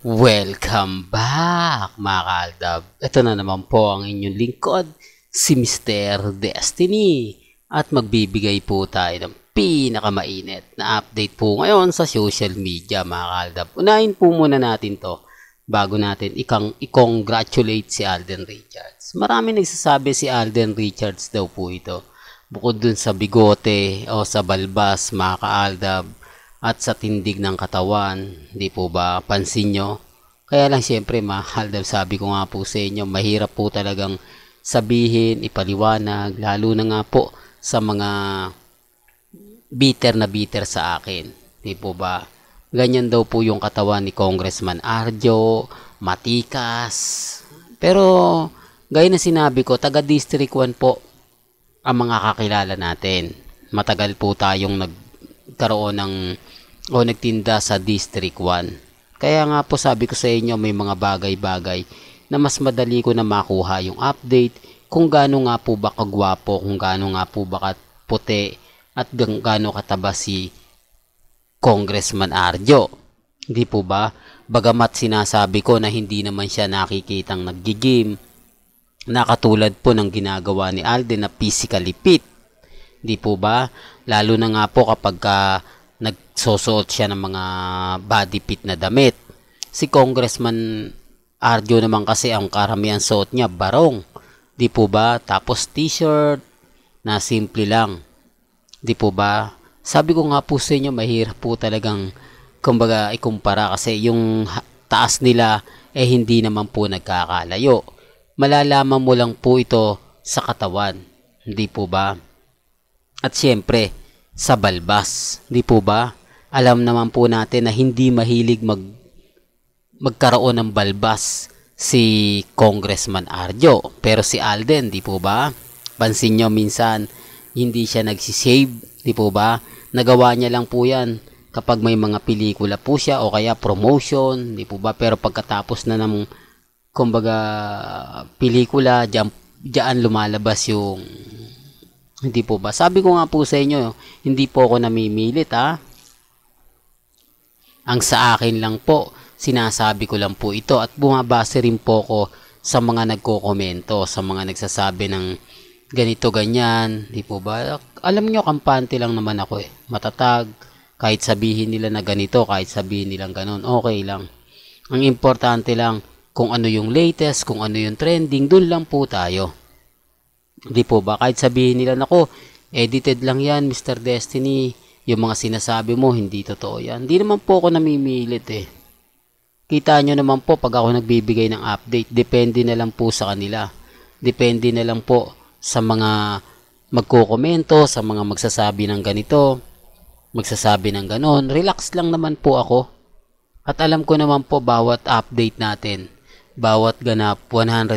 Welcome back mga kaaldab! Ito na naman po ang inyong lingkod, si Mr. Destiny. At magbibigay po tayo ng pinakamainit na update po ngayon sa social media mga kaaldab. Unahin po muna natin to bago natin ikang i-congratulate si Alden Richards. Marami nagsasabi si Alden Richards daw po ito. Bukod dun sa bigote o sa balbas mga kaaldab, at sa tindig ng katawan. Di po ba pansin nyo? Kaya lang siyempre mahal daw sabi ko nga po sa inyo, mahirap po talagang sabihin, ipaliwanag, lalo na nga po sa mga bitter na bitter sa akin. Di po ba? Ganyan daw po yung katawan ni Congressman Arjo, Matikas. Pero gaya na sinabi ko, taga District 1 po ang mga kakilala natin. Matagal po tayong nagkaroon ng o nagtinda sa District 1. Kaya nga po sabi ko sa inyo may mga bagay-bagay na mas madali ko na makuha yung update kung gaano nga po ba kagwapo, kung gaano nga po ba puti at gaano kataba si Congressman Arjo. Hindi po ba? Bagamat sinasabi ko na hindi naman siya nakikitang naggigim, nakatulad po ng ginagawa ni Alden na physically fit. Hindi po ba? Lalo na nga po kapag uh, nagsusuot siya ng mga body fit na damit. Si Congressman Arjo naman kasi ang karamihan suot niya barong. Di po ba? Tapos t-shirt na simple lang. Di po ba? Sabi ko nga po sa inyo mahirap po talagang kumbaga ikumpara kasi yung taas nila eh hindi naman po nagkakalayo. Malalaman mo lang po ito sa katawan. Hindi po ba? At siyempre, sa balbas. Di po ba? Alam naman po natin na hindi mahilig mag magkaroon ng balbas si Congressman Arjo. Pero si Alden, di po ba? Pansin nyo minsan, hindi siya nagsisave, di po ba? Nagawa niya lang po yan kapag may mga pelikula po siya o kaya promotion, di po ba? Pero pagkatapos na ng kumbaga pelikula, diyan, diyan lumalabas yung hindi po ba? Sabi ko nga po sa inyo, hindi po ako namimilit ha. Ang sa akin lang po, sinasabi ko lang po ito at bumabase rin po ako sa mga nagko-komento, sa mga nagsasabi ng ganito ganyan, hindi po ba? Alam nyo, kampante lang naman ako eh. Matatag, kahit sabihin nila na ganito, kahit sabihin nilang ganun, okay lang. Ang importante lang, kung ano yung latest, kung ano yung trending, dun lang po tayo. Di po ba? Kahit sabihin nila, nako, edited lang yan, Mr. Destiny. Yung mga sinasabi mo, hindi totoo yan. Hindi naman po ako namimilit eh. Kita nyo naman po pag ako nagbibigay ng update, depende na lang po sa kanila. Depende na lang po sa mga magkokomento, sa mga magsasabi ng ganito, magsasabi ng ganon. Relax lang naman po ako. At alam ko naman po bawat update natin, bawat ganap 101%.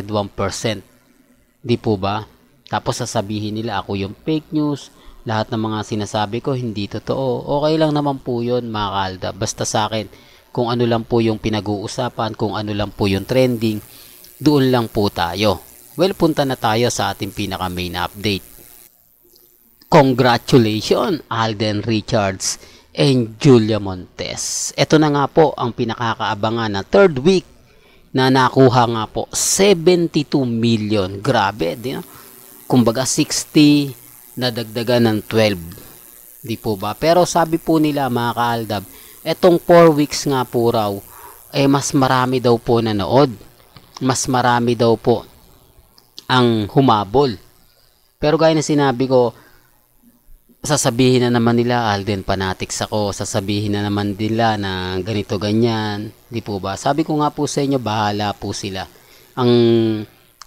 Di po ba? Tapos sasabihin nila ako yung fake news, lahat ng mga sinasabi ko hindi totoo. Okay lang naman po yun mga kalda. Basta sa akin, kung ano lang po yung pinag-uusapan, kung ano lang po yung trending, doon lang po tayo. Well, punta na tayo sa ating pinaka main update. Congratulations Alden Richards and Julia Montes. Ito na nga po ang pinakakaabangan na third week na nakuha nga po 72 million. Grabe, di you know? kumbaga 60 na nadagdagan ng 12 di po ba pero sabi po nila mga kaaldab etong 4 weeks nga po raw eh mas marami daw po nanood mas marami daw po ang humabol pero gaya na sinabi ko sasabihin na naman nila ah, Alden fanatics ako sasabihin na naman nila na ganito ganyan di po ba sabi ko nga po sa inyo bahala po sila ang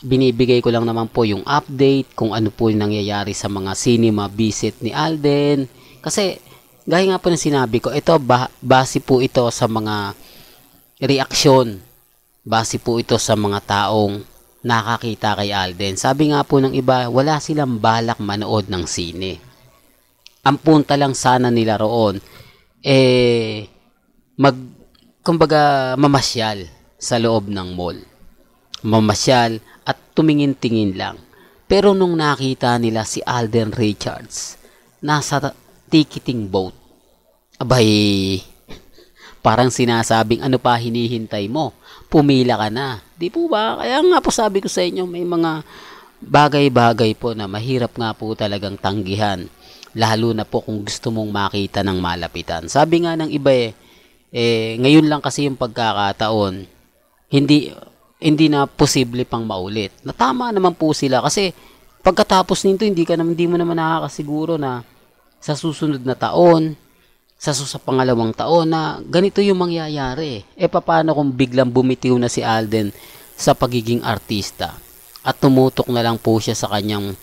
binibigay ko lang naman po yung update kung ano po yung nangyayari sa mga cinema visit ni Alden. Kasi, gaya nga po ng sinabi ko, ito, ba, base po ito sa mga reaksyon. Base po ito sa mga taong nakakita kay Alden. Sabi nga po ng iba, wala silang balak manood ng sine. Ang punta lang sana nila roon, eh, mag, kumbaga, mamasyal sa loob ng mall mamasyal at tumingin-tingin lang. Pero nung nakita nila si Alden Richards, nasa ticketing boat, abay, parang sinasabing ano pa hinihintay mo, pumila ka na. Di po ba? Kaya nga po sabi ko sa inyo, may mga bagay-bagay po na mahirap nga po talagang tanggihan. Lalo na po kung gusto mong makita ng malapitan. Sabi nga ng iba eh, eh ngayon lang kasi yung pagkakataon, hindi hindi na posible pang maulit. Natama naman po sila kasi pagkatapos nito hindi ka naman hindi mo naman nakakasiguro na sa susunod na taon, sa sa pangalawang taon na ganito yung mangyayari. E paano kung biglang bumitiw na si Alden sa pagiging artista at tumutok na lang po siya sa kanyang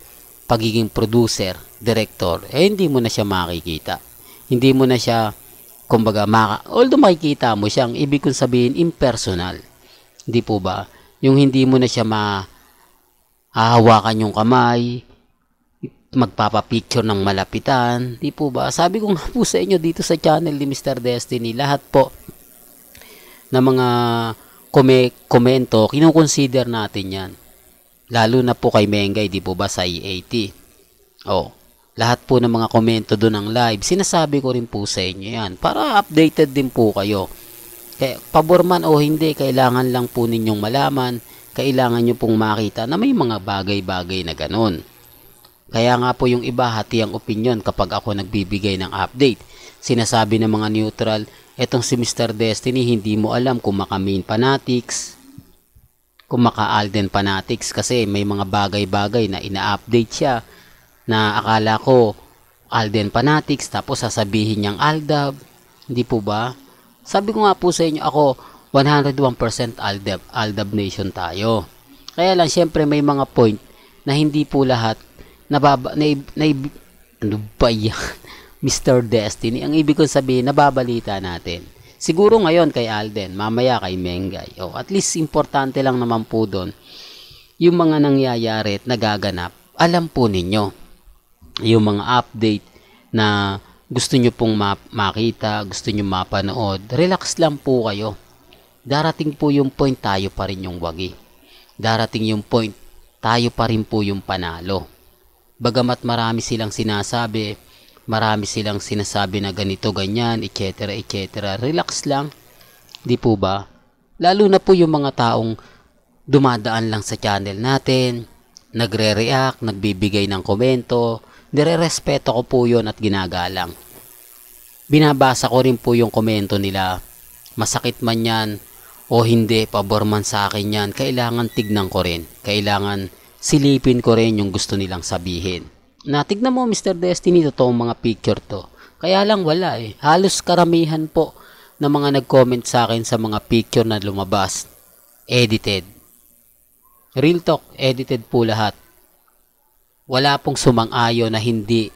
pagiging producer, director, eh hindi mo na siya makikita. Hindi mo na siya, kumbaga, maka, although makikita mo siyang ibig kong sabihin, impersonal. Hindi po ba? Yung hindi mo na siya mahahawakan yung kamay, magpapapicture ng malapitan, di po ba? Sabi ko nga po sa inyo dito sa channel ni Mr. Destiny, lahat po na mga kome komento, kinukonsider natin yan. Lalo na po kay Mengay, di po ba, sa E80. Oh, lahat po ng mga komento doon ng live, sinasabi ko rin po sa inyo yan para updated din po kayo. Kaya, eh, pabor man o hindi, kailangan lang po ninyong malaman, kailangan nyo pong makita na may mga bagay-bagay na ganun. Kaya nga po yung iba hati ang opinion kapag ako nagbibigay ng update. Sinasabi ng mga neutral, etong si Mr. Destiny hindi mo alam kung maka-main fanatics, kung maka-Alden fanatics kasi may mga bagay-bagay na ina-update siya na akala ko Alden fanatics tapos sasabihin niyang Aldab. Hindi po ba? Sabi ko nga po sa inyo, ako 101% Aldab, Aldab Nation tayo. Kaya lang, syempre may mga point na hindi po lahat nababa, na, na, ano ba yan? Mr. Destiny. Ang ibig kong sabihin, nababalita natin. Siguro ngayon kay Alden, mamaya kay Mengay. O, oh, at least importante lang naman po doon yung mga nangyayari at nagaganap. Alam po ninyo yung mga update na gusto nyo pong ma- makita, gusto nyo mapanood, relax lang po kayo. Darating po yung point tayo pa rin yung wagi. Darating yung point tayo pa rin po yung panalo. Bagamat marami silang sinasabi, marami silang sinasabi na ganito, ganyan, etc. etc. Relax lang. Di po ba? Lalo na po yung mga taong dumadaan lang sa channel natin, nagre-react, nagbibigay ng komento, nire-respeto ko po yon at ginagalang binabasa ko rin po yung komento nila. Masakit man yan o hindi, pabor man sa akin yan, kailangan tignan ko rin. Kailangan silipin ko rin yung gusto nilang sabihin. Na tignan mo Mr. Destiny, totoong mga picture to. Kaya lang wala eh. Halos karamihan po ng mga nag-comment sa akin sa mga picture na lumabas. Edited. Real talk, edited po lahat. Wala pong sumang-ayo na hindi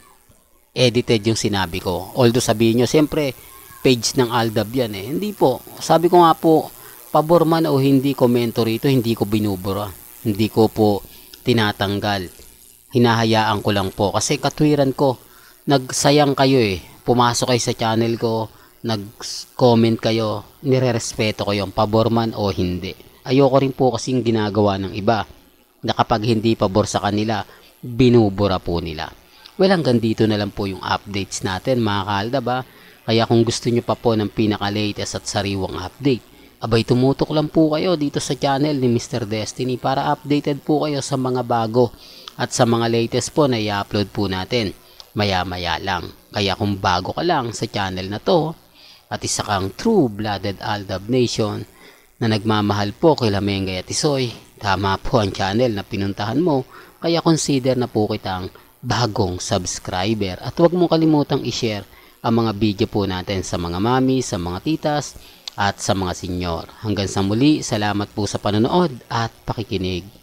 edited yung sinabi ko. Although sabihin nyo, siyempre, page ng Aldab yan eh. Hindi po. Sabi ko nga po, pabor man o hindi komento rito, hindi ko binubura. Hindi ko po tinatanggal. Hinahayaan ko lang po. Kasi katwiran ko, nagsayang kayo eh. Pumasok kayo sa channel ko, nag-comment kayo, nirerespeto ko yung pabor man o hindi. Ayoko rin po kasing ginagawa ng iba na kapag hindi pabor sa kanila, binubura po nila. Well, hanggang dito na lang po yung updates natin mga kahalda ba? Kaya kung gusto nyo pa po ng pinaka-latest at sariwang update, abay tumutok lang po kayo dito sa channel ni Mr. Destiny para updated po kayo sa mga bago at sa mga latest po na i-upload po natin maya-maya lang. Kaya kung bago ka lang sa channel na to at isa kang true-blooded Aldab Nation na nagmamahal po kay Lamengay at Isoy, tama po ang channel na pinuntahan mo kaya consider na po kitang bagong subscriber. At huwag mong kalimutang i-share ang mga video po natin sa mga mami, sa mga titas, at sa mga senior. Hanggang sa muli, salamat po sa panonood at pakikinig.